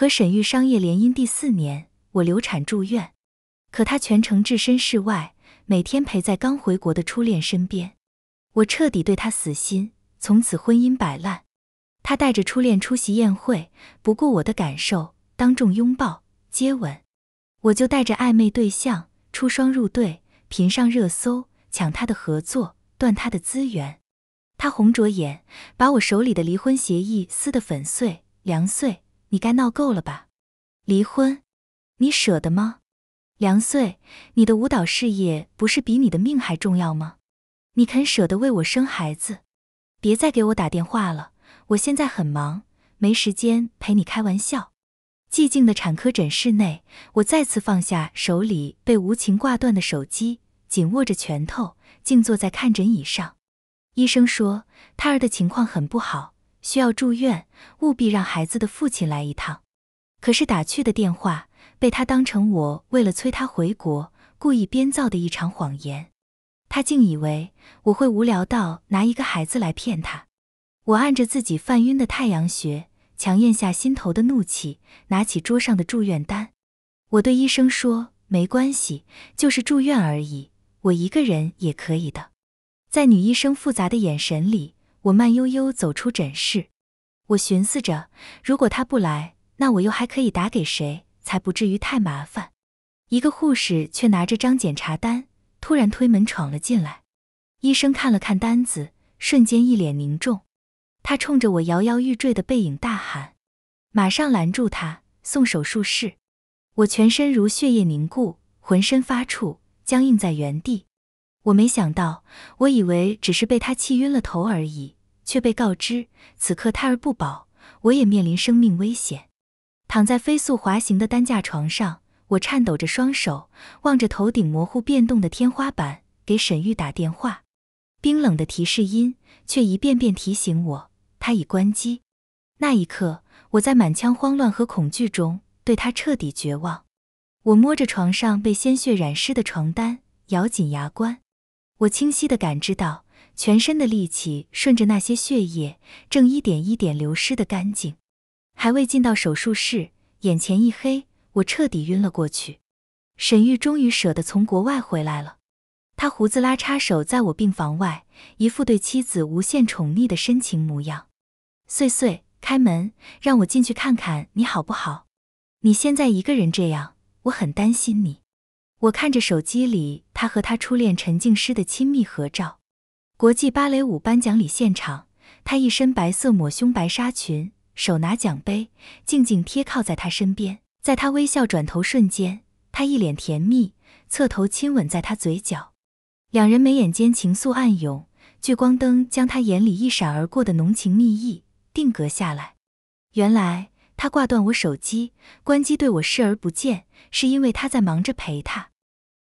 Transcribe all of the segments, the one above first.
和沈玉商业联姻第四年，我流产住院，可他全程置身事外，每天陪在刚回国的初恋身边。我彻底对他死心，从此婚姻摆烂。他带着初恋出席宴会，不顾我的感受，当众拥抱接吻。我就带着暧昧对象出双入对，频上热搜，抢他的合作，断他的资源。他红着眼，把我手里的离婚协议撕得粉碎，凉碎。你该闹够了吧？离婚，你舍得吗？梁穗，你的舞蹈事业不是比你的命还重要吗？你肯舍得为我生孩子？别再给我打电话了，我现在很忙，没时间陪你开玩笑。寂静的产科诊室内，我再次放下手里被无情挂断的手机，紧握着拳头，静坐在看诊椅上。医生说，胎儿的情况很不好。需要住院，务必让孩子的父亲来一趟。可是打去的电话被他当成我为了催他回国，故意编造的一场谎言。他竟以为我会无聊到拿一个孩子来骗他。我按着自己犯晕的太阳穴，强咽下心头的怒气，拿起桌上的住院单。我对医生说：“没关系，就是住院而已，我一个人也可以的。”在女医生复杂的眼神里。我慢悠悠走出诊室，我寻思着，如果他不来，那我又还可以打给谁，才不至于太麻烦。一个护士却拿着张检查单，突然推门闯了进来。医生看了看单子，瞬间一脸凝重，他冲着我摇摇欲坠的背影大喊：“马上拦住他，送手术室！”我全身如血液凝固，浑身发怵，僵硬在原地。我没想到，我以为只是被他气晕了头而已，却被告知此刻胎儿不保，我也面临生命危险。躺在飞速滑行的担架床上，我颤抖着双手，望着头顶模糊变动的天花板，给沈玉打电话。冰冷的提示音却一遍遍提醒我，他已关机。那一刻，我在满腔慌乱和恐惧中对他彻底绝望。我摸着床上被鲜血染湿的床单，咬紧牙关。我清晰地感知到，全身的力气顺着那些血液正一点一点流失的干净。还未进到手术室，眼前一黑，我彻底晕了过去。沈玉终于舍得从国外回来了，他胡子拉碴，手在我病房外，一副对妻子无限宠溺的深情模样。岁岁，开门，让我进去看看你好不好？你现在一个人这样，我很担心你。我看着手机里他和他初恋陈静诗的亲密合照，国际芭蕾舞颁奖礼现场，他一身白色抹胸白纱裙，手拿奖杯，静静贴靠在他身边，在他微笑转头瞬间，他一脸甜蜜，侧头亲吻在他嘴角，两人眉眼间情愫暗涌，聚光灯将他眼里一闪而过的浓情蜜意定格下来。原来他挂断我手机，关机对我视而不见，是因为他在忙着陪他。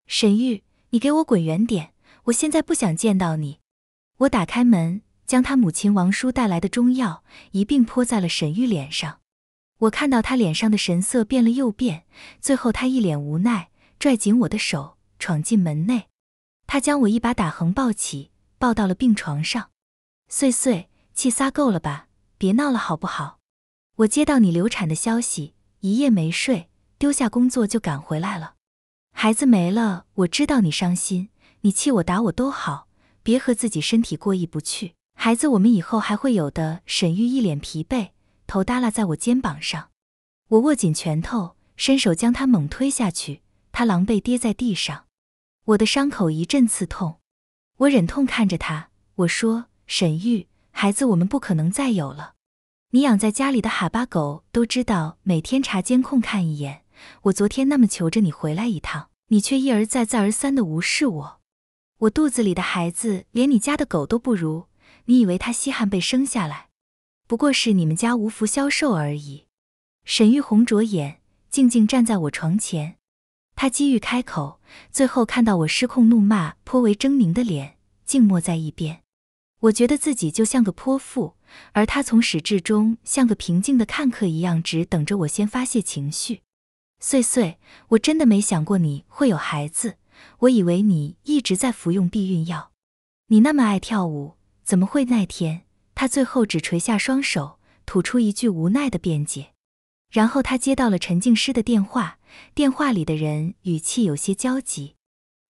沈玉，你给我滚远点！我现在不想见到你。我打开门，将他母亲王叔带来的中药一并泼在了沈玉脸上。我看到他脸上的神色变了又变，最后他一脸无奈，拽紧我的手，闯进门内。他将我一把打横抱起，抱到了病床上。碎碎，气撒够了吧？别闹了，好不好？我接到你流产的消息，一夜没睡，丢下工作就赶回来了。孩子没了，我知道你伤心，你气我打我都好，别和自己身体过意不去。孩子，我们以后还会有的。沈玉一脸疲惫，头耷拉在我肩膀上，我握紧拳头，伸手将他猛推下去，他狼狈跌在地上，我的伤口一阵刺痛，我忍痛看着他，我说：“沈玉，孩子我们不可能再有了，你养在家里的哈巴狗都知道，每天查监控看一眼。”我昨天那么求着你回来一趟，你却一而再、再而三的无视我。我肚子里的孩子连你家的狗都不如，你以为他稀罕被生下来？不过是你们家无福消受而已。沈玉红着眼，静静站在我床前，他机遇开口，最后看到我失控怒骂，颇为狰狞的脸，静默在一边。我觉得自己就像个泼妇，而他从始至终像个平静的看客一样，只等着我先发泄情绪。岁岁，我真的没想过你会有孩子，我以为你一直在服用避孕药。你那么爱跳舞，怎么会？那天，他最后只垂下双手，吐出一句无奈的辩解。然后他接到了陈静师的电话，电话里的人语气有些焦急。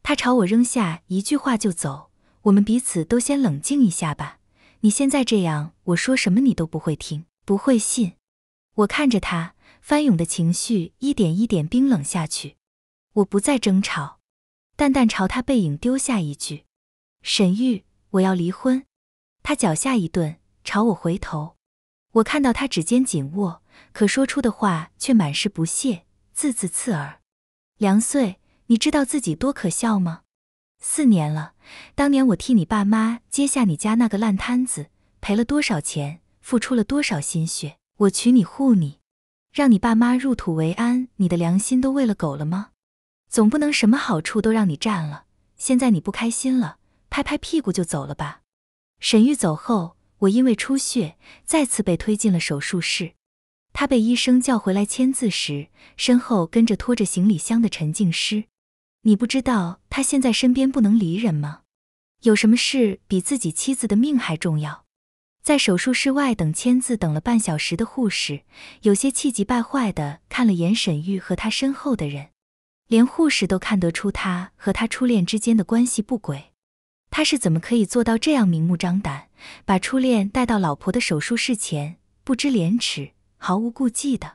他朝我扔下一句话就走。我们彼此都先冷静一下吧。你现在这样，我说什么你都不会听，不会信。我看着他。翻涌的情绪一点一点冰冷下去，我不再争吵，淡淡朝他背影丢下一句：“沈玉，我要离婚。”他脚下一顿，朝我回头，我看到他指尖紧握，可说出的话却满是不屑，字字刺耳。“梁穗，你知道自己多可笑吗？四年了，当年我替你爸妈接下你家那个烂摊子，赔了多少钱，付出了多少心血，我娶你护你。”让你爸妈入土为安，你的良心都喂了狗了吗？总不能什么好处都让你占了。现在你不开心了，拍拍屁股就走了吧。沈玉走后，我因为出血再次被推进了手术室。他被医生叫回来签字时，身后跟着拖着行李箱的陈静师。你不知道他现在身边不能离人吗？有什么事比自己妻子的命还重要？在手术室外等签字等了半小时的护士，有些气急败坏的看了眼沈玉和他身后的人，连护士都看得出他和他初恋之间的关系不轨。他是怎么可以做到这样明目张胆，把初恋带到老婆的手术室前，不知廉耻，毫无顾忌的？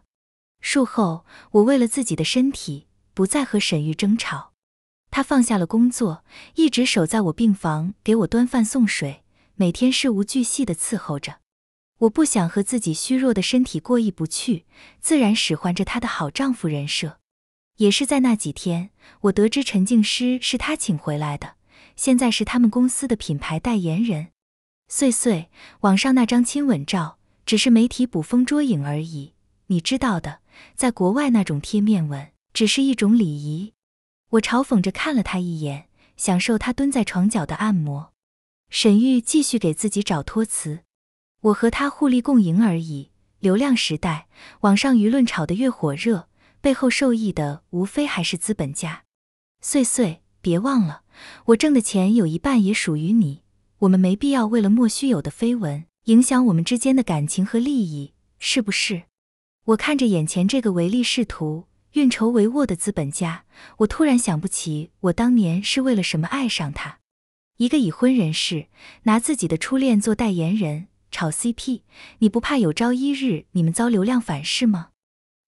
术后，我为了自己的身体，不再和沈玉争吵。他放下了工作，一直守在我病房，给我端饭送水。每天事无巨细的伺候着，我不想和自己虚弱的身体过意不去，自然使唤着她的好丈夫人设。也是在那几天，我得知陈静诗是她请回来的，现在是他们公司的品牌代言人。岁岁，网上那张亲吻照只是媒体捕风捉影而已，你知道的，在国外那种贴面吻只是一种礼仪。我嘲讽着看了他一眼，享受他蹲在床角的按摩。沈玉继续给自己找托词：“我和他互利共赢而已。流量时代，网上舆论炒得越火热，背后受益的无非还是资本家。岁岁，别忘了，我挣的钱有一半也属于你。我们没必要为了莫须有的绯闻影响我们之间的感情和利益，是不是？”我看着眼前这个唯利是图、运筹帷幄的资本家，我突然想不起我当年是为了什么爱上他。一个已婚人士拿自己的初恋做代言人炒 CP，你不怕有朝一日你们遭流量反噬吗？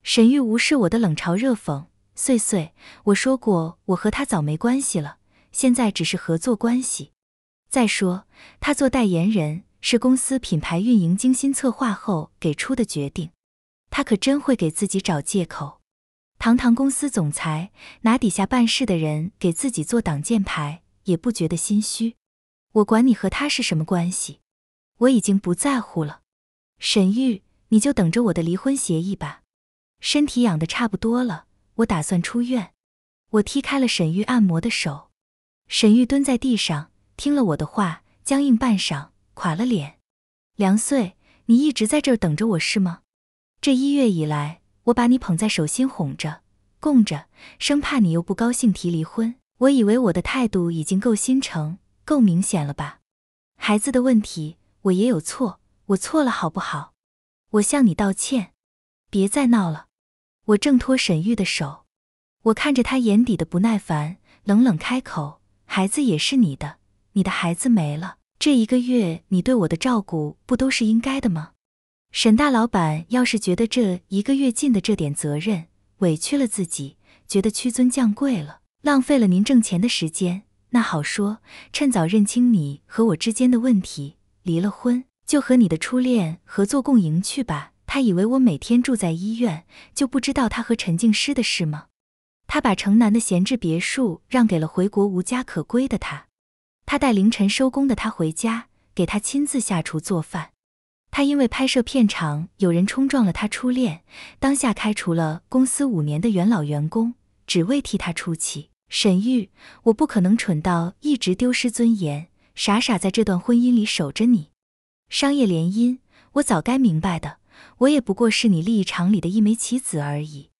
沈玉无视我的冷嘲热讽，碎碎，我说过我和他早没关系了，现在只是合作关系。再说他做代言人是公司品牌运营精心策划后给出的决定，他可真会给自己找借口。堂堂公司总裁拿底下办事的人给自己做挡箭牌。也不觉得心虚，我管你和他是什么关系，我已经不在乎了。沈玉，你就等着我的离婚协议吧。身体养的差不多了，我打算出院。我踢开了沈玉按摩的手。沈玉蹲在地上，听了我的话，僵硬半晌，垮了脸。梁穗，你一直在这儿等着我是吗？这一月以来，我把你捧在手心哄着、供着，生怕你又不高兴提离婚。我以为我的态度已经够心诚、够明显了吧？孩子的问题我也有错，我错了好不好？我向你道歉，别再闹了。我挣脱沈玉的手，我看着他眼底的不耐烦，冷冷开口：“孩子也是你的，你的孩子没了，这一个月你对我的照顾不都是应该的吗？沈大老板要是觉得这一个月尽的这点责任委屈了自己，觉得屈尊降贵了。”浪费了您挣钱的时间，那好说，趁早认清你和我之间的问题，离了婚就和你的初恋合作共赢去吧。他以为我每天住在医院就不知道他和陈静诗的事吗？他把城南的闲置别墅让给了回国无家可归的他，他带凌晨收工的他回家，给他亲自下厨做饭。他因为拍摄片场有人冲撞了他初恋，当下开除了公司五年的元老员工，只为替他出气。沈玉，我不可能蠢到一直丢失尊严，傻傻在这段婚姻里守着你。商业联姻，我早该明白的。我也不过是你利益场里的一枚棋子而已。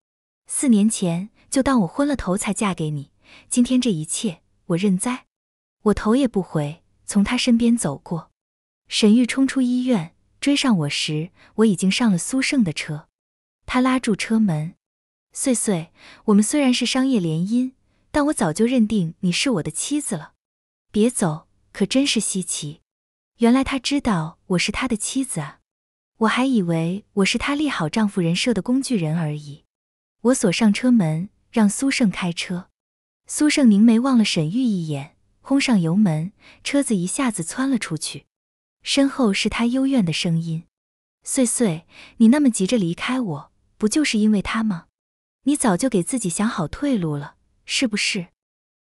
四年前，就当我昏了头才嫁给你。今天这一切，我认栽。我头也不回，从他身边走过。沈玉冲出医院，追上我时，我已经上了苏胜的车。他拉住车门：“岁岁，我们虽然是商业联姻。”但我早就认定你是我的妻子了，别走，可真是稀奇，原来他知道我是他的妻子啊，我还以为我是他立好丈夫人设的工具人而已。我锁上车门，让苏胜开车。苏胜凝眉望了沈玉一眼，轰上油门，车子一下子窜了出去。身后是他幽怨的声音：“碎碎，你那么急着离开，我不就是因为他吗？你早就给自己想好退路了。”是不是？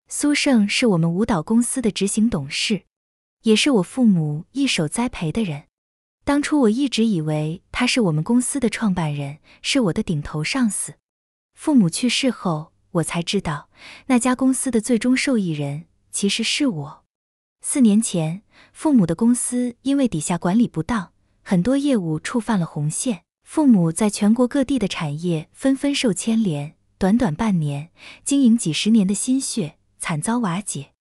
苏胜是我们舞蹈公司的执行董事，也是我父母一手栽培的人。当初我一直以为他是我们公司的创办人，是我的顶头上司。父母去世后，我才知道那家公司的最终受益人其实是我。四年前，父母的公司因为底下管理不当，很多业务触犯了红线，父母在全国各地的产业纷纷受牵连。短短半年，经营几十年的心血惨遭瓦解。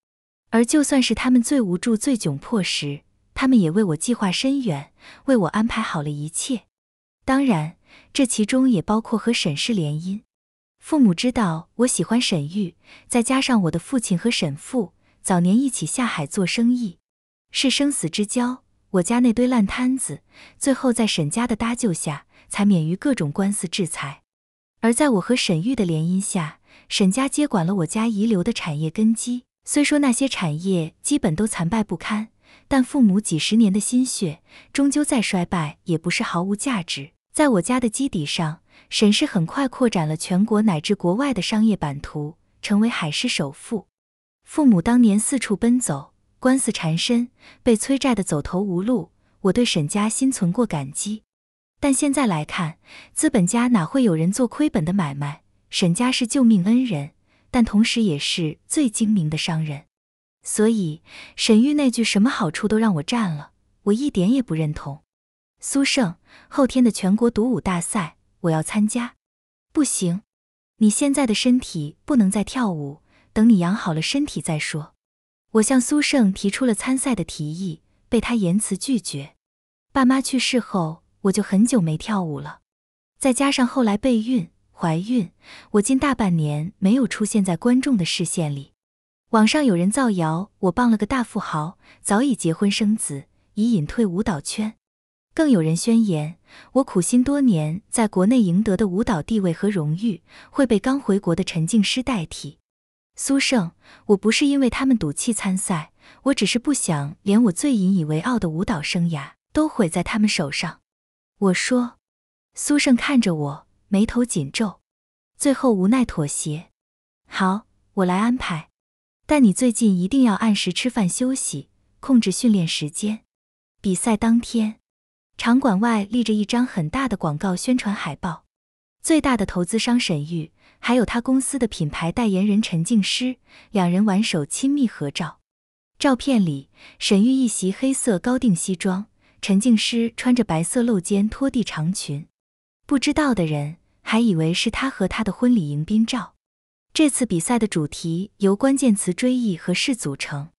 而就算是他们最无助、最窘迫时，他们也为我计划深远，为我安排好了一切。当然，这其中也包括和沈氏联姻。父母知道我喜欢沈玉，再加上我的父亲和沈父早年一起下海做生意，是生死之交。我家那堆烂摊子，最后在沈家的搭救下，才免于各种官司制裁。而在我和沈玉的联姻下，沈家接管了我家遗留的产业根基。虽说那些产业基本都残败不堪，但父母几十年的心血，终究再衰败也不是毫无价值。在我家的基底上，沈氏很快扩展了全国乃至国外的商业版图，成为海市首富。父母当年四处奔走，官司缠身，被催债的走投无路，我对沈家心存过感激。但现在来看，资本家哪会有人做亏本的买卖？沈家是救命恩人，但同时也是最精明的商人。所以沈玉那句“什么好处都让我占了”，我一点也不认同。苏胜，后天的全国独舞大赛，我要参加。不行，你现在的身体不能再跳舞，等你养好了身体再说。我向苏胜提出了参赛的提议，被他严词拒绝。爸妈去世后。我就很久没跳舞了，再加上后来备孕、怀孕，我近大半年没有出现在观众的视线里。网上有人造谣我傍了个大富豪，早已结婚生子，已隐退舞蹈圈。更有人宣言，我苦心多年在国内赢得的舞蹈地位和荣誉会被刚回国的陈静诗代替。苏胜，我不是因为他们赌气参赛，我只是不想连我最引以为傲的舞蹈生涯都毁在他们手上。我说：“苏胜看着我，眉头紧皱，最后无奈妥协。好，我来安排。但你最近一定要按时吃饭、休息，控制训练时间。比赛当天，场馆外立着一张很大的广告宣传海报，最大的投资商沈玉，还有他公司的品牌代言人陈静诗，两人挽手亲密合照。照片里，沈玉一袭黑色高定西装。”陈静诗穿着白色露肩拖地长裙，不知道的人还以为是她和她的婚礼迎宾照。这次比赛的主题由关键词“追忆”和“逝”组成，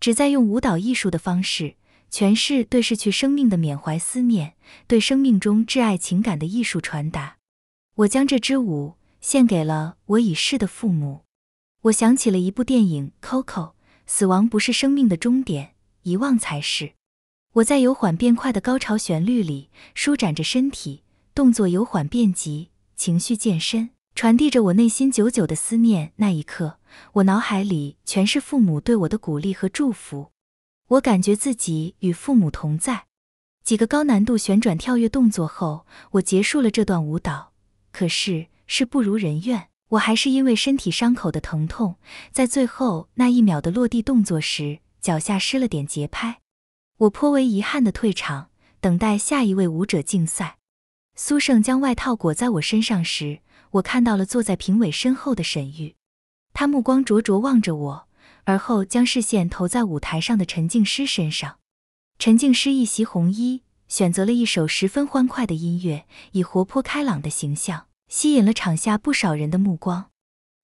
旨在用舞蹈艺术的方式诠释对逝去生命的缅怀思念，对生命中挚爱情感的艺术传达。我将这支舞献给了我已逝的父母。我想起了一部电影《Coco》，死亡不是生命的终点，遗忘才是。我在由缓变快的高潮旋律里舒展着身体，动作由缓变急，情绪渐深，传递着我内心久久的思念。那一刻，我脑海里全是父母对我的鼓励和祝福，我感觉自己与父母同在。几个高难度旋转跳跃动作后，我结束了这段舞蹈，可是是不如人愿，我还是因为身体伤口的疼痛，在最后那一秒的落地动作时，脚下失了点节拍。我颇为遗憾地退场，等待下一位舞者竞赛。苏胜将外套裹在我身上时，我看到了坐在评委身后的沈玉，他目光灼灼望着我，而后将视线投在舞台上的陈静诗身上。陈静诗一袭红衣，选择了一首十分欢快的音乐，以活泼开朗的形象吸引了场下不少人的目光。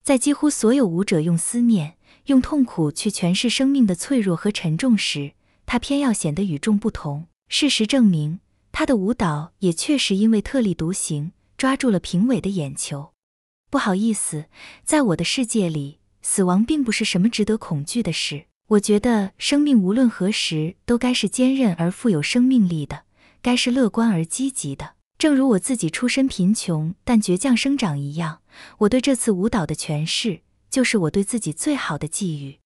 在几乎所有舞者用思念、用痛苦去诠释生命的脆弱和沉重时，他偏要显得与众不同。事实证明，他的舞蹈也确实因为特立独行，抓住了评委的眼球。不好意思，在我的世界里，死亡并不是什么值得恐惧的事。我觉得生命无论何时都该是坚韧而富有生命力的，该是乐观而积极的。正如我自己出身贫穷但倔强生长一样，我对这次舞蹈的诠释，就是我对自己最好的寄语。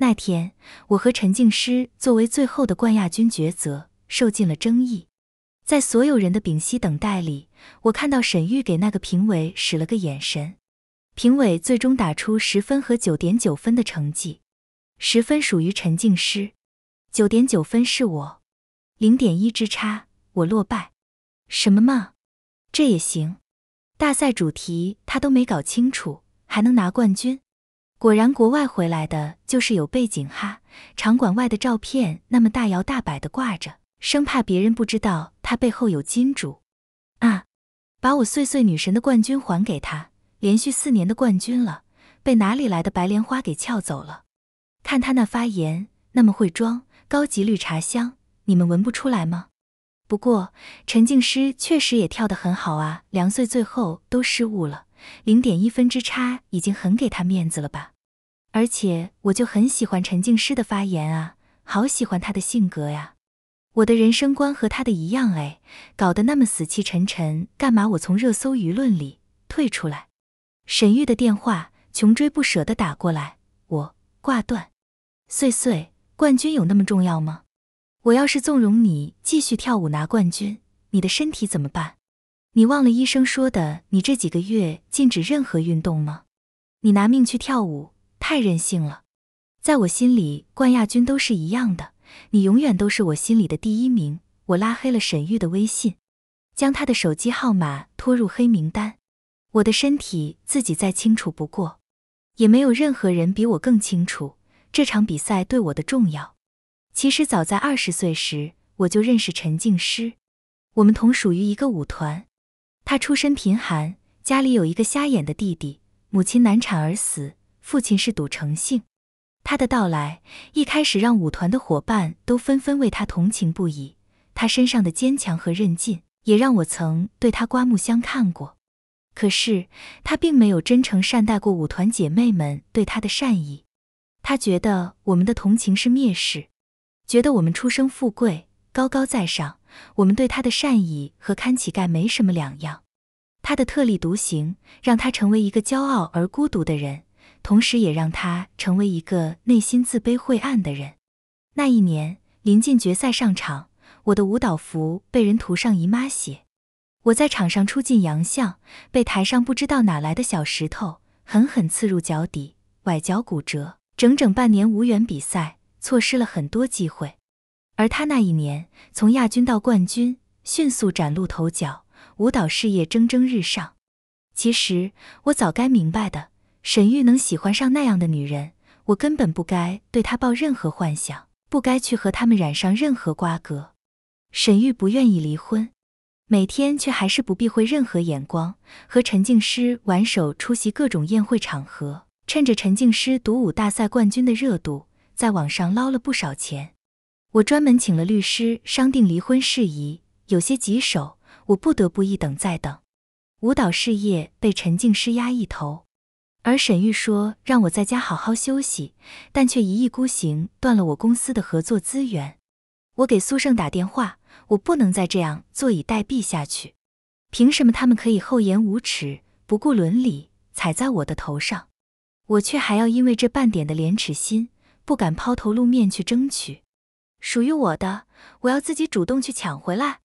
那天，我和陈静诗作为最后的冠亚军抉择，受尽了争议。在所有人的屏息等待里，我看到沈玉给那个评委使了个眼神。评委最终打出十分和九点九分的成绩，十分属于陈静诗，九点九分是我，零点一之差，我落败。什么嘛，这也行？大赛主题他都没搞清楚，还能拿冠军？果然，国外回来的就是有背景哈。场馆外的照片那么大摇大摆的挂着，生怕别人不知道他背后有金主啊！把我碎碎女神的冠军还给他，连续四年的冠军了，被哪里来的白莲花给撬走了？看他那发言，那么会装，高级绿茶香，你们闻不出来吗？不过陈静诗确实也跳得很好啊，梁岁最后都失误了。零点一分之差已经很给他面子了吧？而且我就很喜欢陈静诗的发言啊，好喜欢她的性格呀。我的人生观和她的一样哎，搞得那么死气沉沉，干嘛？我从热搜舆论里退出来。沈玉的电话穷追不舍地打过来，我挂断。碎碎，冠军有那么重要吗？我要是纵容你继续跳舞拿冠军，你的身体怎么办？你忘了医生说的，你这几个月禁止任何运动吗？你拿命去跳舞，太任性了。在我心里，冠亚军都是一样的，你永远都是我心里的第一名。我拉黑了沈玉的微信，将他的手机号码拖入黑名单。我的身体自己再清楚不过，也没有任何人比我更清楚这场比赛对我的重要。其实早在二十岁时，我就认识陈静诗，我们同属于一个舞团。他出身贫寒，家里有一个瞎眼的弟弟，母亲难产而死，父亲是赌成性。他的到来，一开始让舞团的伙伴都纷纷为他同情不已。他身上的坚强和韧劲，也让我曾对他刮目相看过。可是他并没有真诚善待过舞团姐妹们对他的善意，他觉得我们的同情是蔑视，觉得我们出生富贵。高高在上，我们对他的善意和看乞丐没什么两样。他的特立独行让他成为一个骄傲而孤独的人，同时也让他成为一个内心自卑晦暗的人。那一年临近决赛上场，我的舞蹈服被人涂上姨妈血，我在场上出尽洋相，被台上不知道哪来的小石头狠狠刺入脚底，崴脚骨折，整整半年无缘比赛，错失了很多机会。而他那一年从亚军到冠军，迅速崭露头角，舞蹈事业蒸蒸日上。其实我早该明白的，沈玉能喜欢上那样的女人，我根本不该对她抱任何幻想，不该去和他们染上任何瓜葛。沈玉不愿意离婚，每天却还是不避讳任何眼光，和陈静诗挽手出席各种宴会场合，趁着陈静诗独舞大赛冠军的热度，在网上捞了不少钱。我专门请了律师商定离婚事宜，有些棘手，我不得不一等再等。舞蹈事业被陈静施压一头，而沈玉说让我在家好好休息，但却一意孤行，断了我公司的合作资源。我给苏胜打电话，我不能再这样坐以待毙下去。凭什么他们可以厚颜无耻，不顾伦理踩在我的头上，我却还要因为这半点的廉耻心，不敢抛头露面去争取？属于我的，我要自己主动去抢回来。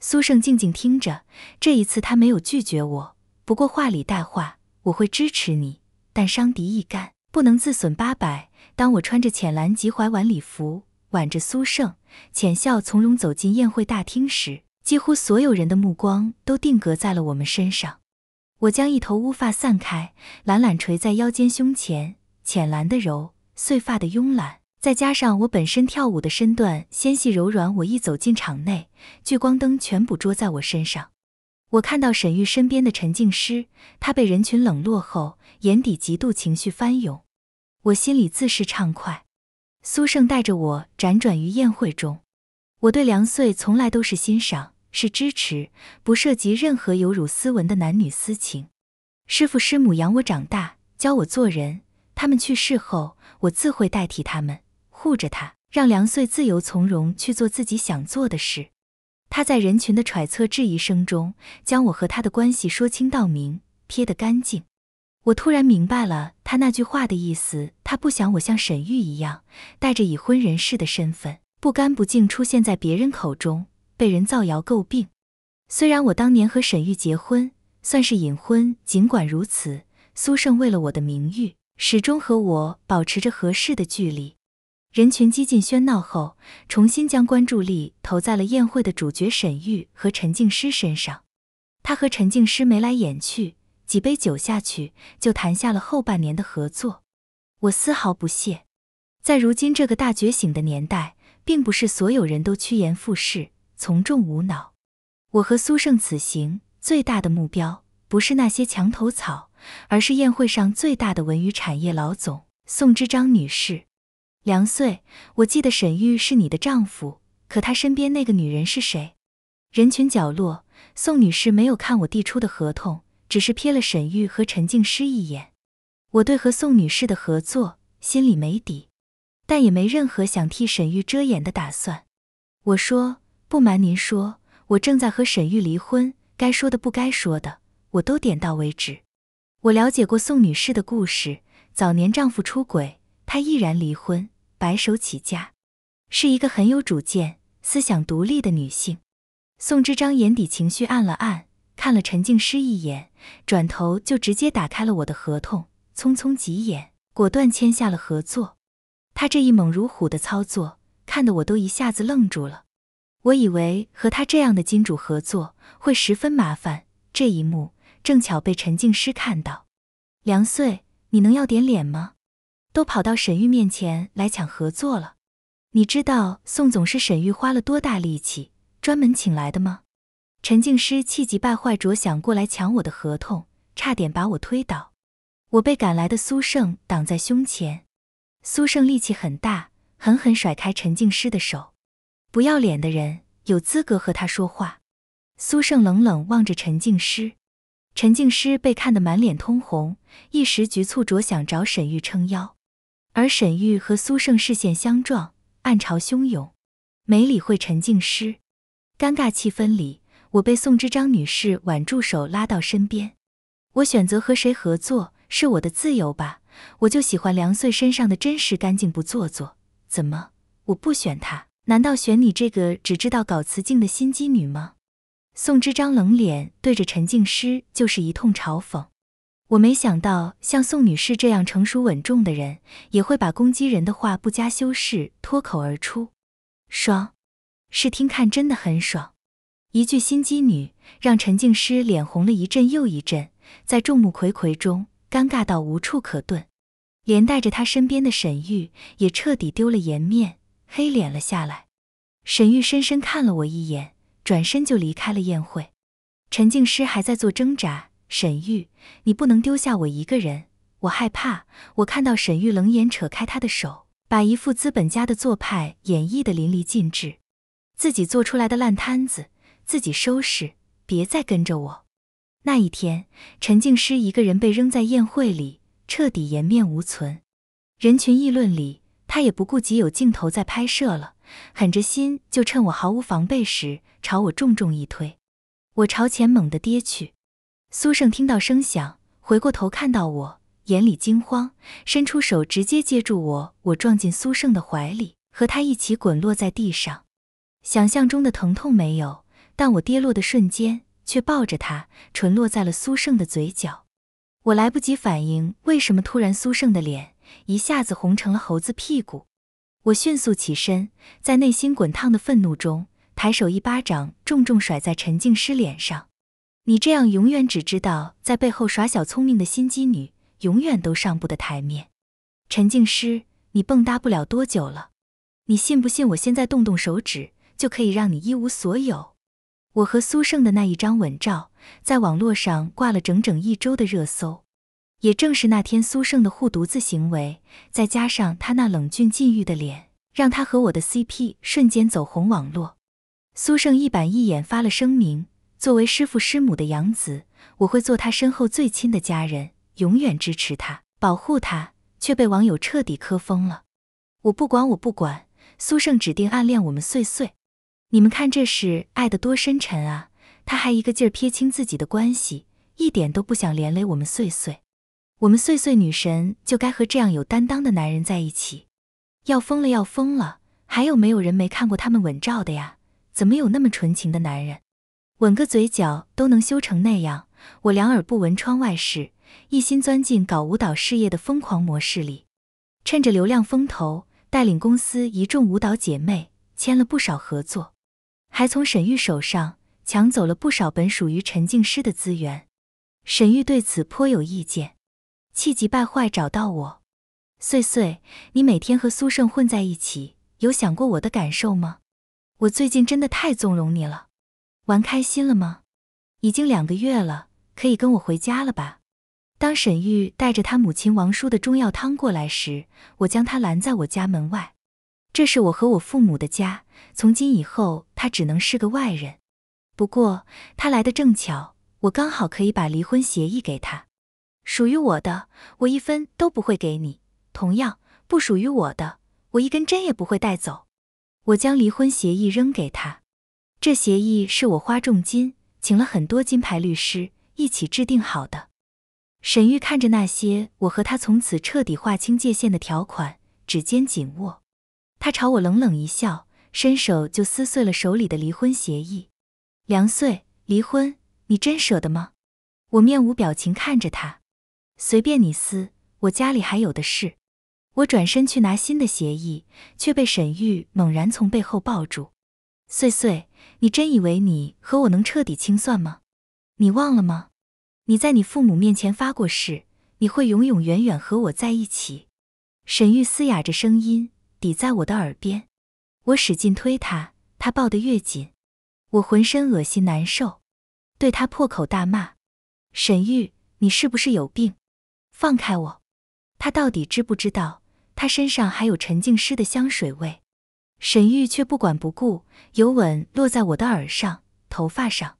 苏胜静静听着，这一次他没有拒绝我，不过话里带话：我会支持你，但伤敌一千，不能自损八百。当我穿着浅蓝及踝晚礼服，挽着苏胜，浅笑从容走进宴会大厅时，几乎所有人的目光都定格在了我们身上。我将一头乌发散开，懒懒垂在腰间、胸前，浅蓝的柔，碎发的慵懒。再加上我本身跳舞的身段纤细柔软，我一走进场内，聚光灯全捕捉在我身上。我看到沈玉身边的陈静诗，她被人群冷落后，眼底极度情绪翻涌。我心里自是畅快。苏胜带着我辗转于宴会中，我对梁穗从来都是欣赏，是支持，不涉及任何有辱斯文的男女私情。师父师母养我长大，教我做人，他们去世后，我自会代替他们。护着他，让梁穗自由从容去做自己想做的事。他在人群的揣测质疑声中，将我和他的关系说清道明，撇得干净。我突然明白了他那句话的意思。他不想我像沈玉一样，带着已婚人士的身份，不干不净出现在别人口中，被人造谣诟病。虽然我当年和沈玉结婚算是隐婚，尽管如此，苏胜为了我的名誉，始终和我保持着合适的距离。人群激进喧闹后，重新将关注力投在了宴会的主角沈玉和陈静诗身上。他和陈静诗眉来眼去，几杯酒下去就谈下了后半年的合作。我丝毫不屑，在如今这个大觉醒的年代，并不是所有人都趋炎附势、从众无脑。我和苏胜此行最大的目标，不是那些墙头草，而是宴会上最大的文娱产业老总宋之章女士。梁穗，我记得沈玉是你的丈夫，可他身边那个女人是谁？人群角落，宋女士没有看我递出的合同，只是瞥了沈玉和陈静诗一眼。我对和宋女士的合作心里没底，但也没任何想替沈玉遮掩的打算。我说，不瞒您说，我正在和沈玉离婚，该说的不该说的我都点到为止。我了解过宋女士的故事，早年丈夫出轨，她毅然离婚。白手起家，是一个很有主见、思想独立的女性。宋之章眼底情绪暗了暗，看了陈静诗一眼，转头就直接打开了我的合同，匆匆几眼，果断签下了合作。他这一猛如虎的操作，看得我都一下子愣住了。我以为和他这样的金主合作会十分麻烦，这一幕正巧被陈静诗看到。梁穗，你能要点脸吗？都跑到沈玉面前来抢合作了，你知道宋总是沈玉花了多大力气专门请来的吗？陈静师气急败坏着想过来抢我的合同，差点把我推倒。我被赶来的苏胜挡在胸前。苏胜力气很大，狠狠甩开陈静师的手。不要脸的人有资格和他说话？苏胜冷冷望着陈静师。陈静师被看得满脸通红，一时局促着想找沈玉撑腰。而沈玉和苏胜视线相撞，暗潮汹涌，没理会陈静诗。尴尬气氛里，我被宋之章女士挽住手，拉到身边。我选择和谁合作是我的自由吧，我就喜欢梁穗身上的真实、干净、不做作。怎么，我不选她？难道选你这个只知道搞雌竞的心机女吗？宋之章冷脸对着陈静诗就是一通嘲讽。我没想到，像宋女士这样成熟稳重的人，也会把攻击人的话不加修饰脱口而出，爽，是听看真的很爽。一句心机女，让陈静师脸红了一阵又一阵，在众目睽睽中尴尬到无处可遁，连带着她身边的沈玉也彻底丢了颜面，黑脸了下来。沈玉深深看了我一眼，转身就离开了宴会。陈静师还在做挣扎。沈玉，你不能丢下我一个人，我害怕。我看到沈玉冷眼扯开他的手，把一副资本家的做派演绎的淋漓尽致。自己做出来的烂摊子，自己收拾，别再跟着我。那一天，陈静诗一个人被扔在宴会里，彻底颜面无存。人群议论里，他也不顾及有镜头在拍摄了，狠着心就趁我毫无防备时朝我重重一推，我朝前猛地跌去。苏胜听到声响，回过头看到我，眼里惊慌，伸出手直接接住我。我撞进苏胜的怀里，和他一起滚落在地上。想象中的疼痛没有，但我跌落的瞬间，却抱着他，唇落在了苏胜的嘴角。我来不及反应，为什么突然苏胜的脸一下子红成了猴子屁股？我迅速起身，在内心滚烫的愤怒中，抬手一巴掌重重甩在陈静诗脸上。你这样永远只知道在背后耍小聪明的心机女，永远都上不得台面。陈静诗，你蹦跶不了多久了。你信不信？我现在动动手指就可以让你一无所有。我和苏胜的那一张吻照，在网络上挂了整整一周的热搜。也正是那天苏胜的护犊子行为，再加上他那冷峻禁欲的脸，让他和我的 CP 瞬间走红网络。苏胜一板一眼发了声明。作为师父师母的养子，我会做他身后最亲的家人，永远支持他，保护他，却被网友彻底磕疯了。我不管，我不管，苏胜指定暗恋我们碎碎。你们看这事爱得多深沉啊！他还一个劲儿撇清自己的关系，一点都不想连累我们碎碎。我们碎碎女神就该和这样有担当的男人在一起。要疯了，要疯了！还有没有人没看过他们吻照的呀？怎么有那么纯情的男人？吻个嘴角都能修成那样，我两耳不闻窗外事，一心钻进搞舞蹈事业的疯狂模式里，趁着流量风头，带领公司一众舞蹈姐妹签了不少合作，还从沈玉手上抢走了不少本属于陈静诗的资源。沈玉对此颇有意见，气急败坏找到我：“穗穗，你每天和苏胜混在一起，有想过我的感受吗？我最近真的太纵容你了。”玩开心了吗？已经两个月了，可以跟我回家了吧？当沈玉带着他母亲王叔的中药汤过来时，我将他拦在我家门外。这是我和我父母的家，从今以后他只能是个外人。不过他来的正巧，我刚好可以把离婚协议给他。属于我的，我一分都不会给你；同样，不属于我的，我一根针也不会带走。我将离婚协议扔给他。这协议是我花重金请了很多金牌律师一起制定好的。沈玉看着那些我和他从此彻底划清界限的条款，指尖紧握。他朝我冷冷一笑，伸手就撕碎了手里的离婚协议。梁穗，离婚，你真舍得吗？我面无表情看着他，随便你撕，我家里还有的是。我转身去拿新的协议，却被沈玉猛然从背后抱住。穗穗。你真以为你和我能彻底清算吗？你忘了吗？你在你父母面前发过誓，你会永永远远和我在一起。沈玉嘶哑着声音抵在我的耳边，我使劲推他，他抱得越紧，我浑身恶心难受，对他破口大骂：“沈玉，你是不是有病？放开我！他到底知不知道，他身上还有陈静诗的香水味？”沈玉却不管不顾，有吻落在我的耳上、头发上。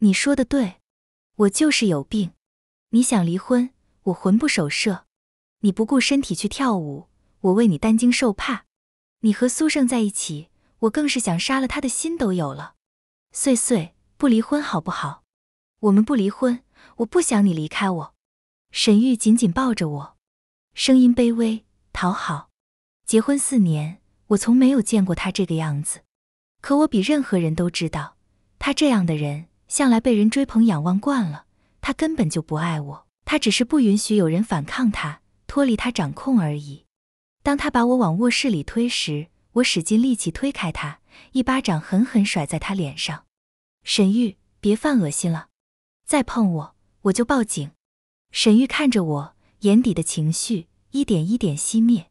你说的对，我就是有病。你想离婚，我魂不守舍；你不顾身体去跳舞，我为你担惊受怕；你和苏胜在一起，我更是想杀了他的心都有了。岁岁不离婚好不好？我们不离婚，我不想你离开我。沈玉紧紧抱着我，声音卑微讨好。结婚四年。我从没有见过他这个样子，可我比任何人都知道，他这样的人向来被人追捧仰望惯了，他根本就不爱我，他只是不允许有人反抗他，脱离他掌控而已。当他把我往卧室里推时，我使尽力气推开他，一巴掌狠狠甩在他脸上。沈玉，别犯恶心了，再碰我，我就报警。沈玉看着我，眼底的情绪一点一点熄灭。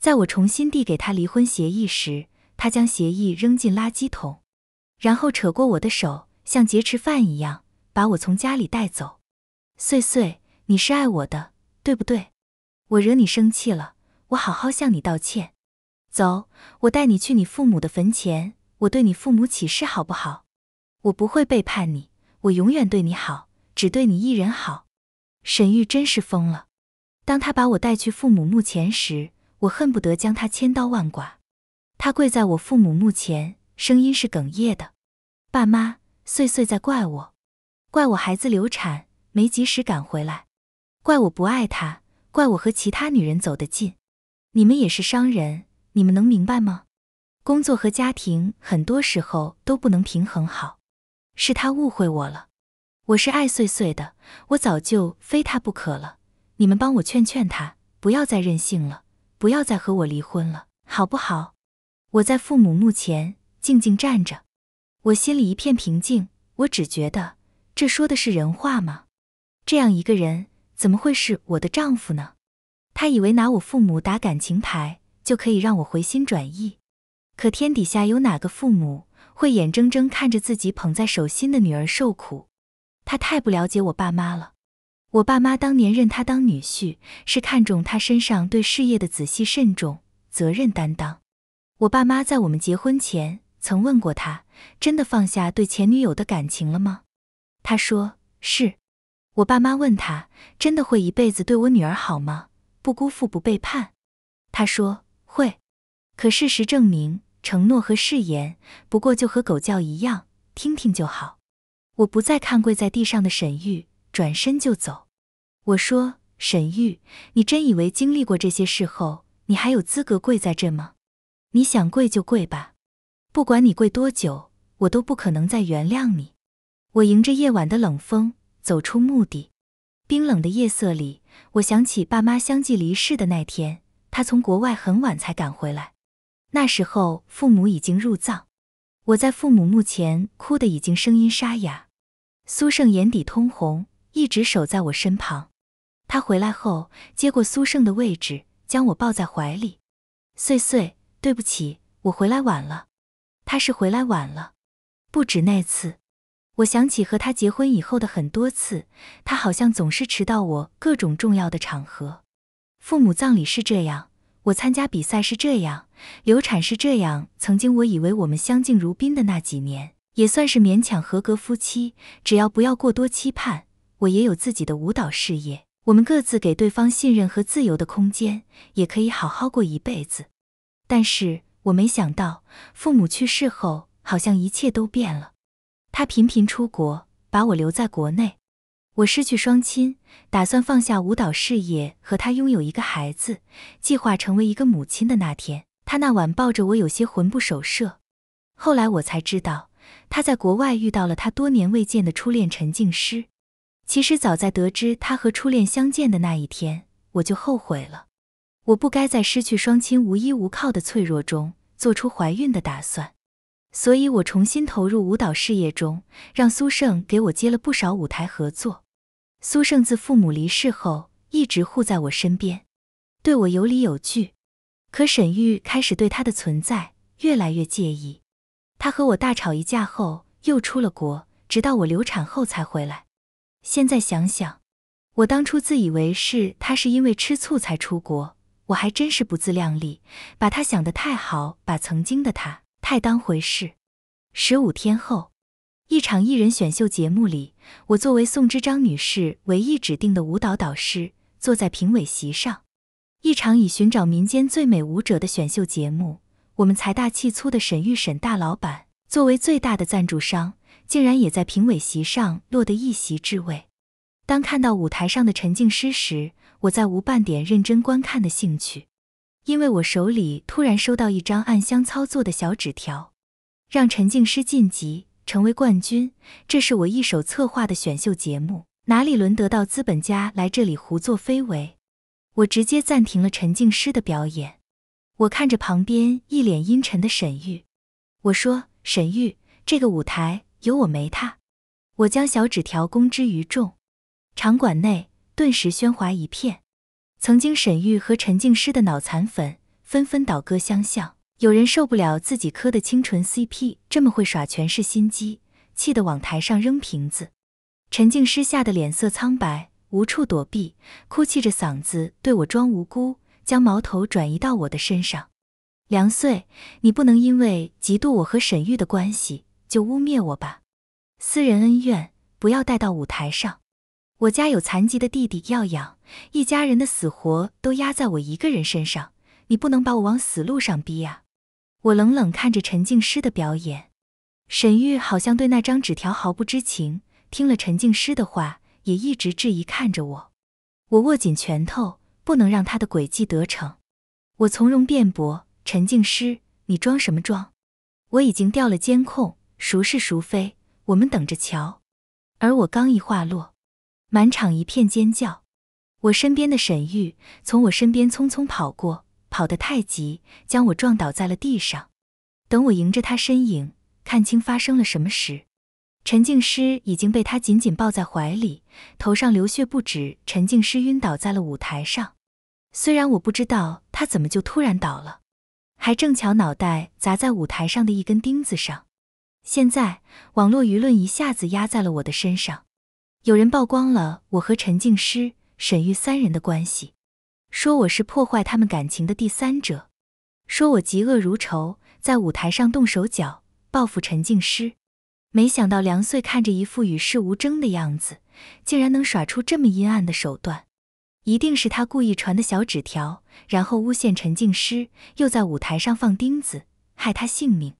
在我重新递给他离婚协议时，他将协议扔进垃圾桶，然后扯过我的手，像劫持犯一样把我从家里带走。碎碎，你是爱我的，对不对？我惹你生气了，我好好向你道歉。走，我带你去你父母的坟前，我对你父母起誓，好不好？我不会背叛你，我永远对你好，只对你一人好。沈玉真是疯了。当他把我带去父母墓前时，我恨不得将他千刀万剐。他跪在我父母墓前，声音是哽咽的。爸妈，岁岁在怪我，怪我孩子流产没及时赶回来，怪我不爱他，怪我和其他女人走得近。你们也是商人，你们能明白吗？工作和家庭很多时候都不能平衡好。是他误会我了，我是爱碎碎的，我早就非他不可了。你们帮我劝劝他，不要再任性了。不要再和我离婚了，好不好？我在父母墓前静静站着，我心里一片平静。我只觉得，这说的是人话吗？这样一个人，怎么会是我的丈夫呢？他以为拿我父母打感情牌，就可以让我回心转意。可天底下有哪个父母会眼睁睁看着自己捧在手心的女儿受苦？他太不了解我爸妈了。我爸妈当年认他当女婿，是看中他身上对事业的仔细慎重、责任担当。我爸妈在我们结婚前曾问过他：“真的放下对前女友的感情了吗？”他说：“是。”我爸妈问他：“真的会一辈子对我女儿好吗？不辜负，不背叛？”他说：“会。”可事实证明，承诺和誓言不过就和狗叫一样，听听就好。我不再看跪在地上的沈玉。转身就走，我说：“沈玉，你真以为经历过这些事后，你还有资格跪在这吗？你想跪就跪吧，不管你跪多久，我都不可能再原谅你。”我迎着夜晚的冷风走出墓地，冰冷的夜色里，我想起爸妈相继离世的那天，他从国外很晚才赶回来，那时候父母已经入葬，我在父母墓前哭得已经声音沙哑，苏胜眼底通红。一直守在我身旁。他回来后接过苏胜的位置，将我抱在怀里。岁岁，对不起，我回来晚了。他是回来晚了，不止那次。我想起和他结婚以后的很多次，他好像总是迟到我各种重要的场合。父母葬礼是这样，我参加比赛是这样，流产是这样。曾经我以为我们相敬如宾的那几年，也算是勉强合格夫妻。只要不要过多期盼。我也有自己的舞蹈事业，我们各自给对方信任和自由的空间，也可以好好过一辈子。但是我没想到，父母去世后，好像一切都变了。他频频出国，把我留在国内。我失去双亲，打算放下舞蹈事业，和他拥有一个孩子。计划成为一个母亲的那天，他那晚抱着我，有些魂不守舍。后来我才知道，他在国外遇到了他多年未见的初恋陈静诗。其实早在得知他和初恋相见的那一天，我就后悔了，我不该在失去双亲、无依无靠的脆弱中做出怀孕的打算。所以，我重新投入舞蹈事业中，让苏胜给我接了不少舞台合作。苏胜自父母离世后，一直护在我身边，对我有理有据。可沈玉开始对他的存在越来越介意，他和我大吵一架后，又出了国，直到我流产后才回来。现在想想，我当初自以为是，他是因为吃醋才出国，我还真是不自量力，把他想得太好，把曾经的他太当回事。十五天后，一场艺人选秀节目里，我作为宋之章女士唯一指定的舞蹈导师，坐在评委席上。一场以寻找民间最美舞者的选秀节目，我们财大气粗的沈玉沈大老板作为最大的赞助商。竟然也在评委席上落得一席之位。当看到舞台上的陈静诗时，我再无半点认真观看的兴趣，因为我手里突然收到一张暗箱操作的小纸条，让陈静诗晋级成为冠军。这是我一手策划的选秀节目，哪里轮得到资本家来这里胡作非为？我直接暂停了陈静诗的表演。我看着旁边一脸阴沉的沈玉，我说：“沈玉，这个舞台。”有我没他，我将小纸条公之于众，场馆内顿时喧哗一片。曾经沈玉和陈静诗的脑残粉纷纷倒戈相向，有人受不了自己磕的清纯 CP 这么会耍权势心机，气得往台上扔瓶子。陈静诗吓得脸色苍白，无处躲避，哭泣着嗓子对我装无辜，将矛头转移到我的身上。梁穗，你不能因为嫉妒我和沈玉的关系。就污蔑我吧，私人恩怨不要带到舞台上。我家有残疾的弟弟要养，一家人的死活都压在我一个人身上，你不能把我往死路上逼呀！我冷冷看着陈静诗的表演，沈玉好像对那张纸条毫不知情，听了陈静诗的话，也一直质疑看着我。我握紧拳头，不能让他的诡计得逞。我从容辩驳，陈静诗，你装什么装？我已经调了监控。孰是孰非，我们等着瞧。而我刚一话落，满场一片尖叫。我身边的沈玉从我身边匆匆跑过，跑得太急，将我撞倒在了地上。等我迎着他身影，看清发生了什么时，陈静诗已经被他紧紧抱在怀里，头上流血不止，陈静诗晕倒在了舞台上。虽然我不知道他怎么就突然倒了，还正巧脑袋砸在舞台上的一根钉子上。现在网络舆论一下子压在了我的身上，有人曝光了我和陈静诗、沈玉三人的关系，说我是破坏他们感情的第三者，说我嫉恶如仇，在舞台上动手脚报复陈静诗。没想到梁穗看着一副与世无争的样子，竟然能耍出这么阴暗的手段，一定是他故意传的小纸条，然后诬陷陈静诗，又在舞台上放钉子，害他性命。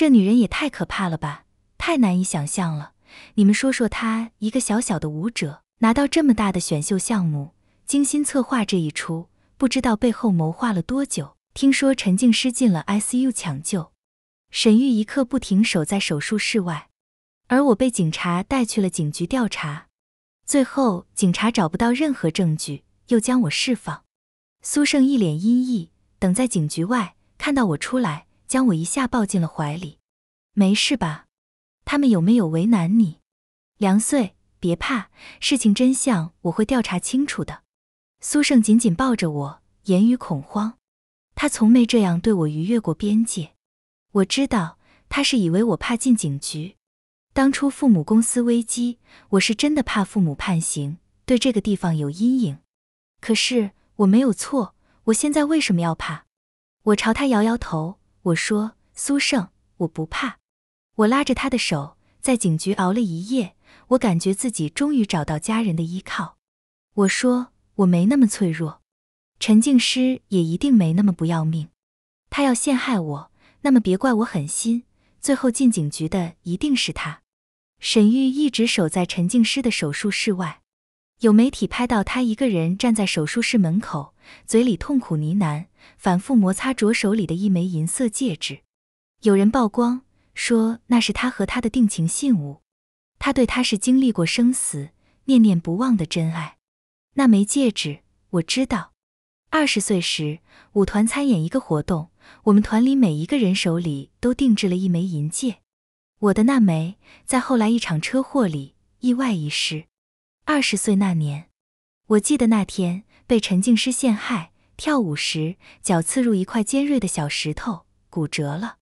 这女人也太可怕了吧，太难以想象了。你们说说，她一个小小的舞者，拿到这么大的选秀项目，精心策划这一出，不知道背后谋划了多久。听说陈静失进了 ICU 抢救，沈玉一刻不停守在手术室外，而我被警察带去了警局调查。最后，警察找不到任何证据，又将我释放。苏胜一脸阴翳，等在警局外，看到我出来。将我一下抱进了怀里，没事吧？他们有没有为难你？梁穗，别怕，事情真相我会调查清楚的。苏胜紧紧抱着我，言语恐慌。他从没这样对我逾越过边界。我知道他是以为我怕进警局。当初父母公司危机，我是真的怕父母判刑，对这个地方有阴影。可是我没有错，我现在为什么要怕？我朝他摇摇头。我说苏胜，我不怕。我拉着他的手，在警局熬了一夜，我感觉自己终于找到家人的依靠。我说我没那么脆弱，陈静师也一定没那么不要命。他要陷害我，那么别怪我狠心。最后进警局的一定是他。沈玉一直守在陈静师的手术室外。有媒体拍到他一个人站在手术室门口，嘴里痛苦呢喃，反复摩擦着手里的一枚银色戒指。有人曝光说那是他和他的定情信物，他对他是经历过生死、念念不忘的真爱。那枚戒指，我知道。二十岁时，舞团参演一个活动，我们团里每一个人手里都定制了一枚银戒，我的那枚在后来一场车祸里意外遗失。二十岁那年，我记得那天被陈静诗陷害，跳舞时脚刺入一块尖锐的小石头，骨折了。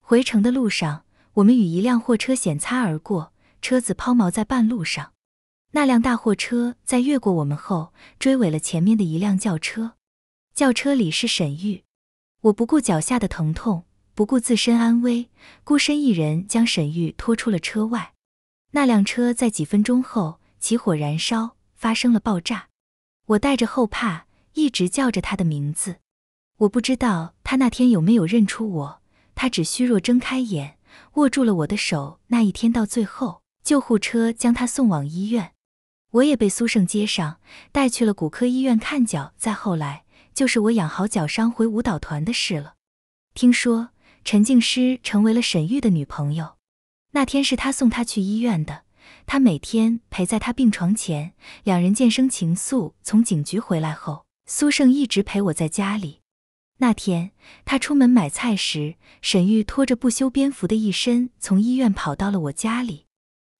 回城的路上，我们与一辆货车险擦而过，车子抛锚在半路上。那辆大货车在越过我们后，追尾了前面的一辆轿车，轿车里是沈玉。我不顾脚下的疼痛，不顾自身安危，孤身一人将沈玉拖出了车外。那辆车在几分钟后。起火燃烧，发生了爆炸。我带着后怕，一直叫着他的名字。我不知道他那天有没有认出我。他只虚弱睁开眼，握住了我的手。那一天到最后，救护车将他送往医院，我也被苏胜接上，带去了骨科医院看脚。再后来，就是我养好脚伤回舞蹈团的事了。听说陈静诗成为了沈玉的女朋友，那天是他送她去医院的。他每天陪在他病床前，两人渐生情愫。从警局回来后，苏胜一直陪我在家里。那天他出门买菜时，沈玉拖着不修边幅的一身，从医院跑到了我家里。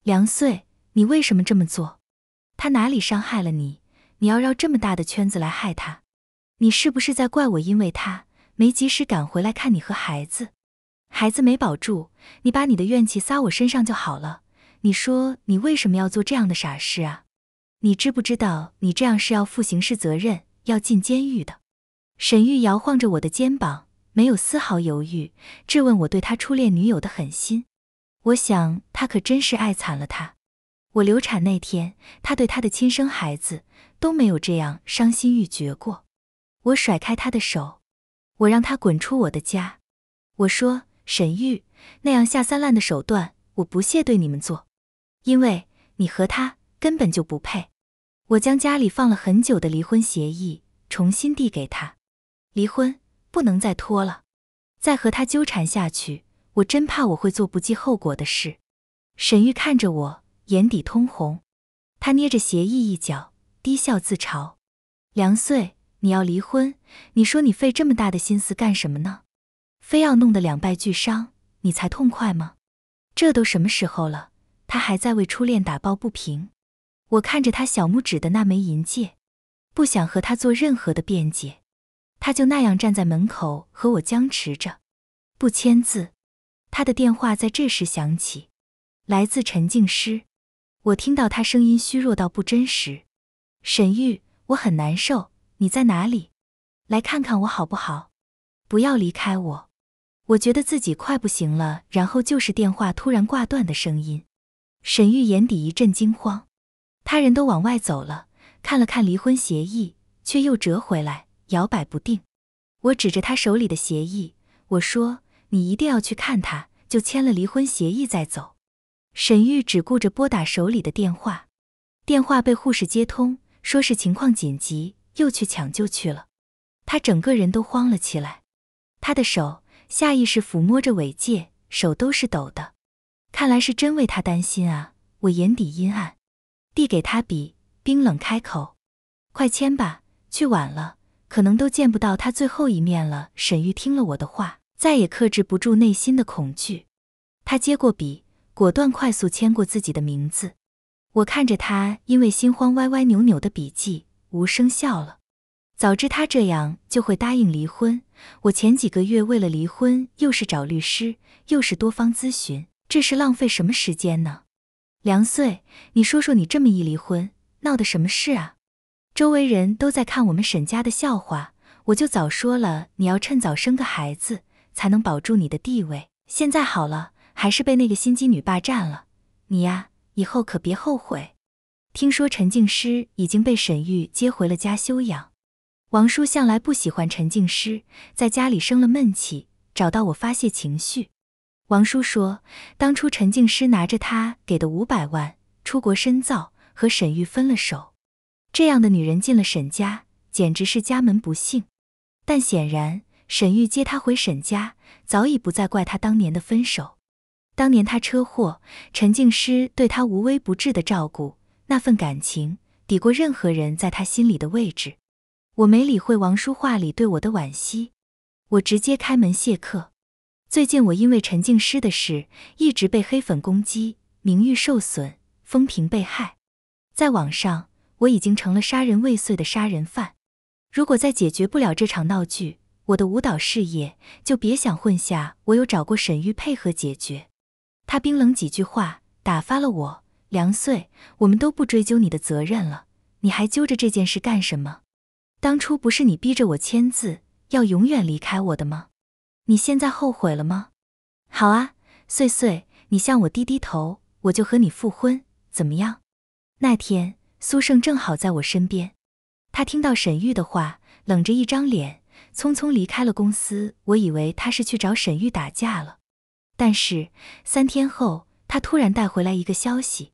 梁穗，你为什么这么做？他哪里伤害了你？你要绕这么大的圈子来害他？你是不是在怪我？因为他没及时赶回来看你和孩子，孩子没保住，你把你的怨气撒我身上就好了。你说你为什么要做这样的傻事啊？你知不知道你这样是要负刑事责任，要进监狱的？沈玉摇晃着我的肩膀，没有丝毫犹豫，质问我对他初恋女友的狠心。我想他可真是爱惨了他。我流产那天，他对他的亲生孩子都没有这样伤心欲绝过。我甩开他的手，我让他滚出我的家。我说：“沈玉，那样下三滥的手段，我不屑对你们做。”因为你和他根本就不配。我将家里放了很久的离婚协议重新递给他，离婚不能再拖了。再和他纠缠下去，我真怕我会做不计后果的事。沈玉看着我，眼底通红。他捏着协议一角，低笑自嘲：“梁穗，你要离婚？你说你费这么大的心思干什么呢？非要弄得两败俱伤，你才痛快吗？这都什么时候了？”他还在为初恋打抱不平，我看着他小拇指的那枚银戒，不想和他做任何的辩解，他就那样站在门口和我僵持着，不签字。他的电话在这时响起，来自陈静诗。我听到他声音虚弱到不真实：“沈玉，我很难受，你在哪里？来看看我好不好？不要离开我，我觉得自己快不行了。”然后就是电话突然挂断的声音。沈玉眼底一阵惊慌，他人都往外走了，看了看离婚协议，却又折回来，摇摆不定。我指着他手里的协议，我说：“你一定要去看他，就签了离婚协议再走。”沈玉只顾着拨打手里的电话，电话被护士接通，说是情况紧急，又去抢救去了。他整个人都慌了起来，他的手下意识抚摸着尾戒，手都是抖的。看来是真为他担心啊！我眼底阴暗，递给他笔，冰冷开口：“快签吧，去晚了，可能都见不到他最后一面了。”沈玉听了我的话，再也克制不住内心的恐惧，他接过笔，果断快速签过自己的名字。我看着他因为心慌歪歪扭扭的笔记，无声笑了。早知他这样，就会答应离婚。我前几个月为了离婚，又是找律师，又是多方咨询。这是浪费什么时间呢？梁穗，你说说你这么一离婚，闹的什么事啊？周围人都在看我们沈家的笑话，我就早说了，你要趁早生个孩子，才能保住你的地位。现在好了，还是被那个心机女霸占了。你呀，以后可别后悔。听说陈静诗已经被沈玉接回了家休养。王叔向来不喜欢陈静诗，在家里生了闷气，找到我发泄情绪。王叔说，当初陈静师拿着他给的五百万出国深造，和沈玉分了手。这样的女人进了沈家，简直是家门不幸。但显然，沈玉接她回沈家，早已不再怪她当年的分手。当年她车祸，陈静师对她无微不至的照顾，那份感情抵过任何人在她心里的位置。我没理会王叔话里对我的惋惜，我直接开门谢客。最近我因为陈静诗的事，一直被黑粉攻击，名誉受损，风评被害，在网上我已经成了杀人未遂的杀人犯。如果再解决不了这场闹剧，我的舞蹈事业就别想混下。我有找过沈玉配合解决，他冰冷几句话打发了我。梁穗，我们都不追究你的责任了，你还揪着这件事干什么？当初不是你逼着我签字，要永远离开我的吗？你现在后悔了吗？好啊，岁岁，你向我低低头，我就和你复婚，怎么样？那天苏胜正好在我身边，他听到沈玉的话，冷着一张脸，匆匆离开了公司。我以为他是去找沈玉打架了，但是三天后，他突然带回来一个消息。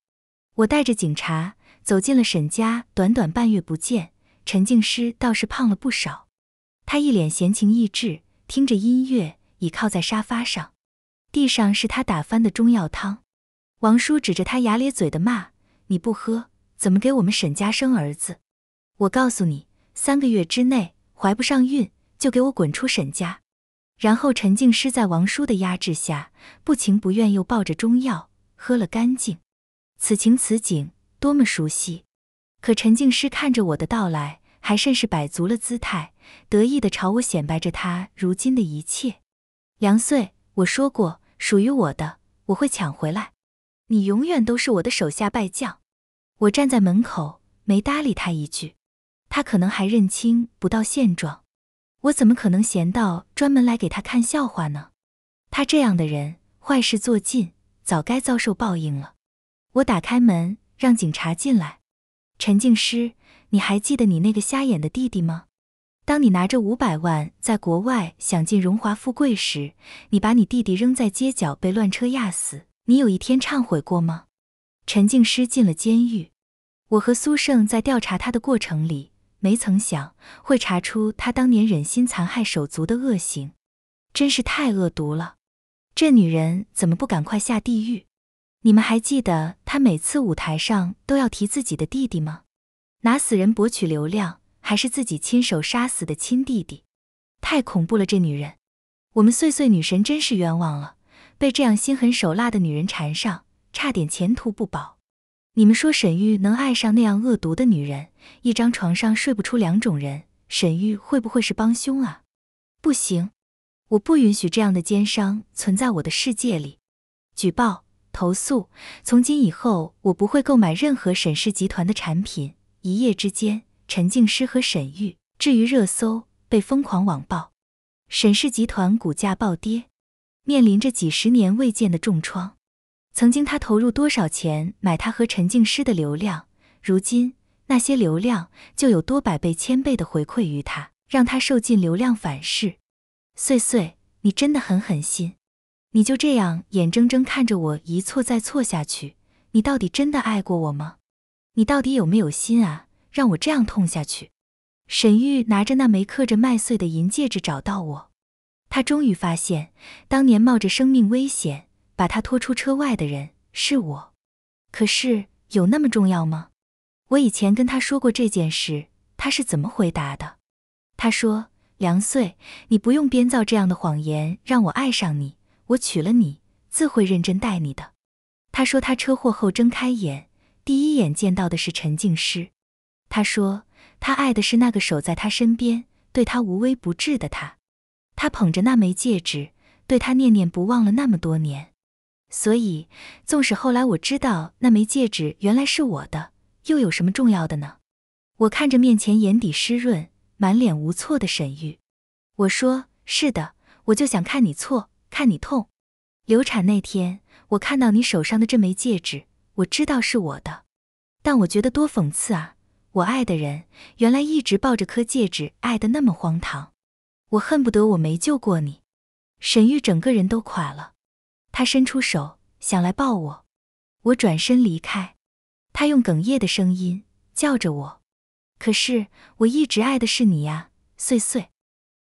我带着警察走进了沈家，短短半月不见，陈静诗倒是胖了不少，她一脸闲情逸致。听着音乐，倚靠在沙发上，地上是他打翻的中药汤。王叔指着他牙咧嘴的骂：“你不喝，怎么给我们沈家生儿子？我告诉你，三个月之内怀不上孕，就给我滚出沈家。”然后陈静师在王叔的压制下，不情不愿又抱着中药喝了干净。此情此景，多么熟悉！可陈静师看着我的到来，还甚是摆足了姿态。得意地朝我显摆着他如今的一切，梁穗，我说过，属于我的我会抢回来，你永远都是我的手下败将。我站在门口没搭理他一句，他可能还认清不到现状。我怎么可能闲到专门来给他看笑话呢？他这样的人，坏事做尽，早该遭受报应了。我打开门让警察进来，陈静诗，你还记得你那个瞎眼的弟弟吗？当你拿着五百万在国外享尽荣华富贵时，你把你弟弟扔在街角被乱车压死，你有一天忏悔过吗？陈静诗进了监狱，我和苏胜在调查他的过程里，没曾想会查出他当年忍心残害手足的恶行，真是太恶毒了。这女人怎么不赶快下地狱？你们还记得她每次舞台上都要提自己的弟弟吗？拿死人博取流量。还是自己亲手杀死的亲弟弟，太恐怖了！这女人，我们岁岁女神真是冤枉了，被这样心狠手辣的女人缠上，差点前途不保。你们说沈玉能爱上那样恶毒的女人？一张床上睡不出两种人，沈玉会不会是帮凶啊？不行，我不允许这样的奸商存在我的世界里。举报、投诉，从今以后我不会购买任何沈氏集团的产品。一夜之间。陈静诗和沈玉，至于热搜被疯狂网爆，沈氏集团股价暴跌，面临着几十年未见的重创。曾经他投入多少钱买他和陈静诗的流量，如今那些流量就有多百倍、千倍的回馈于他，让他受尽流量反噬。岁岁，你真的很狠心，你就这样眼睁睁看着我一错再错下去？你到底真的爱过我吗？你到底有没有心啊？让我这样痛下去。沈玉拿着那枚刻着麦穗的银戒指找到我，他终于发现，当年冒着生命危险把他拖出车外的人是我。可是有那么重要吗？我以前跟他说过这件事，他是怎么回答的？他说：“梁穗，你不用编造这样的谎言让我爱上你，我娶了你，自会认真待你的。”他说他车祸后睁开眼，第一眼见到的是陈静诗。他说：“他爱的是那个守在他身边、对他无微不至的他。他捧着那枚戒指，对他念念不忘了那么多年。所以，纵使后来我知道那枚戒指原来是我的，又有什么重要的呢？”我看着面前眼底湿润、满脸无措的沈玉，我说：“是的，我就想看你错，看你痛。流产那天，我看到你手上的这枚戒指，我知道是我的，但我觉得多讽刺啊。”我爱的人原来一直抱着颗戒指，爱得那么荒唐，我恨不得我没救过你。沈玉整个人都垮了，他伸出手想来抱我，我转身离开，他用哽咽的声音叫着我，可是我一直爱的是你呀，碎碎。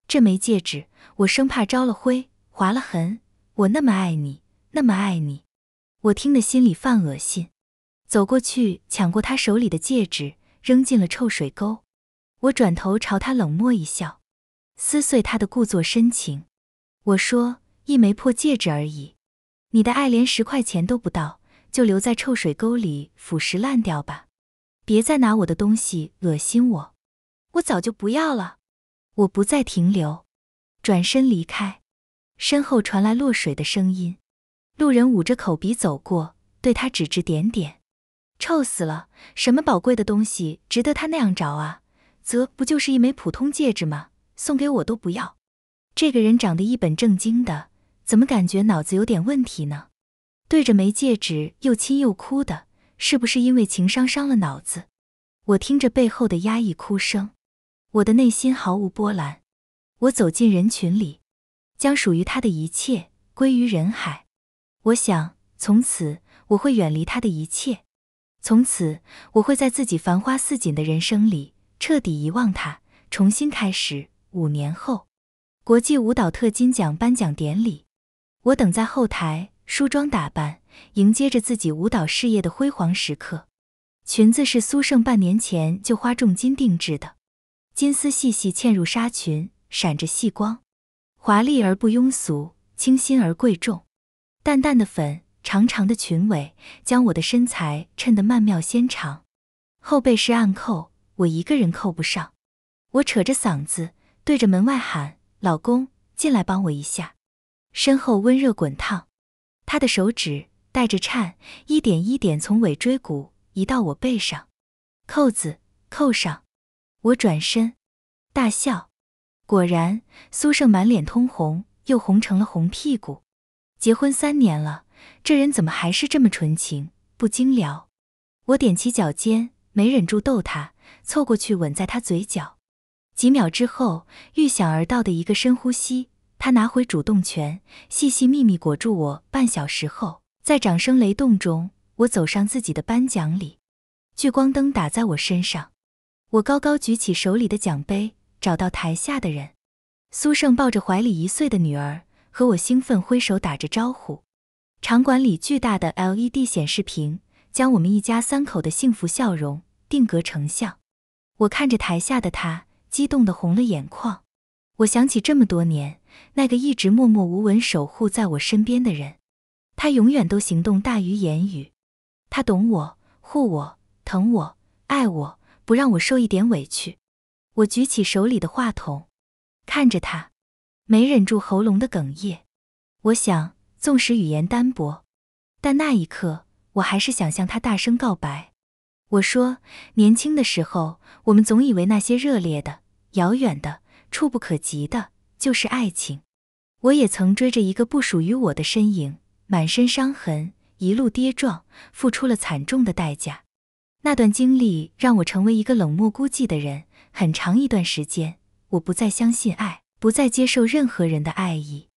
这枚戒指，我生怕着了灰，划了痕。我那么爱你，那么爱你，我听得心里犯恶心，走过去抢过他手里的戒指。扔进了臭水沟，我转头朝他冷漠一笑，撕碎他的故作深情。我说：“一枚破戒指而已，你的爱连十块钱都不到，就留在臭水沟里腐蚀烂掉吧。别再拿我的东西恶心我，我早就不要了。”我不再停留，转身离开，身后传来落水的声音，路人捂着口鼻走过，对他指指点点。臭死了！什么宝贵的东西值得他那样着啊？则不就是一枚普通戒指吗？送给我都不要。这个人长得一本正经的，怎么感觉脑子有点问题呢？对着枚戒指又亲又哭的，是不是因为情商伤了脑子？我听着背后的压抑哭声，我的内心毫无波澜。我走进人群里，将属于他的一切归于人海。我想，从此我会远离他的一切。从此，我会在自己繁花似锦的人生里彻底遗忘他，重新开始。五年后，国际舞蹈特金奖颁奖典礼，我等在后台梳妆打扮，迎接着自己舞蹈事业的辉煌时刻。裙子是苏胜半年前就花重金定制的，金丝细细嵌入纱裙，闪着细光，华丽而不庸俗，清新而贵重，淡淡的粉。长长的裙尾将我的身材衬得曼妙纤长，后背是暗扣，我一个人扣不上。我扯着嗓子对着门外喊：“老公，进来帮我一下。”身后温热滚烫，他的手指带着颤，一点一点从尾椎骨移到我背上，扣子扣上。我转身大笑，果然苏胜满脸通红，又红成了红屁股。结婚三年了。这人怎么还是这么纯情，不精聊？我踮起脚尖，没忍住逗他，凑过去吻在他嘴角。几秒之后，预想而到的一个深呼吸，他拿回主动权，细细密密裹住我。半小时后，在掌声雷动中，我走上自己的颁奖礼，聚光灯打在我身上，我高高举起手里的奖杯，找到台下的人。苏胜抱着怀里一岁的女儿，和我兴奋挥手打着招呼。场馆里巨大的 LED 显示屏将我们一家三口的幸福笑容定格成像。我看着台下的他，激动的红了眼眶。我想起这么多年那个一直默默无闻守护在我身边的人，他永远都行动大于言语，他懂我，护我，疼我，爱我，不让我受一点委屈。我举起手里的话筒，看着他，没忍住喉咙的哽咽。我想。纵使语言单薄，但那一刻，我还是想向他大声告白。我说，年轻的时候，我们总以为那些热烈的、遥远的、触不可及的，就是爱情。我也曾追着一个不属于我的身影，满身伤痕，一路跌撞，付出了惨重的代价。那段经历让我成为一个冷漠孤寂的人。很长一段时间，我不再相信爱，不再接受任何人的爱意。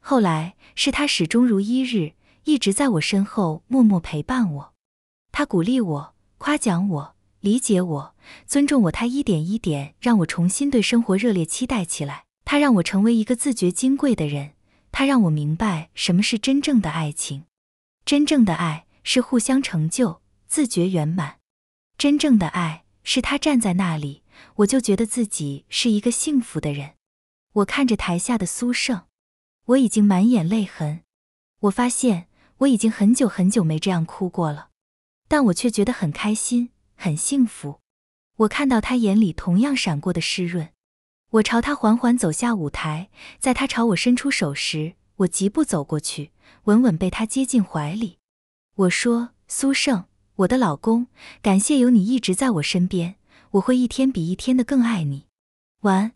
后来是他始终如一日，一直在我身后默默陪伴我，他鼓励我，夸奖我，理解我，尊重我。他一点一点让我重新对生活热烈期待起来。他让我成为一个自觉金贵的人。他让我明白什么是真正的爱情。真正的爱是互相成就，自觉圆满。真正的爱是他站在那里，我就觉得自己是一个幸福的人。我看着台下的苏胜。我已经满眼泪痕，我发现我已经很久很久没这样哭过了，但我却觉得很开心，很幸福。我看到他眼里同样闪过的湿润，我朝他缓缓走下舞台，在他朝我伸出手时，我疾步走过去，稳稳被他接进怀里。我说：“苏胜，我的老公，感谢有你一直在我身边，我会一天比一天的更爱你。”晚。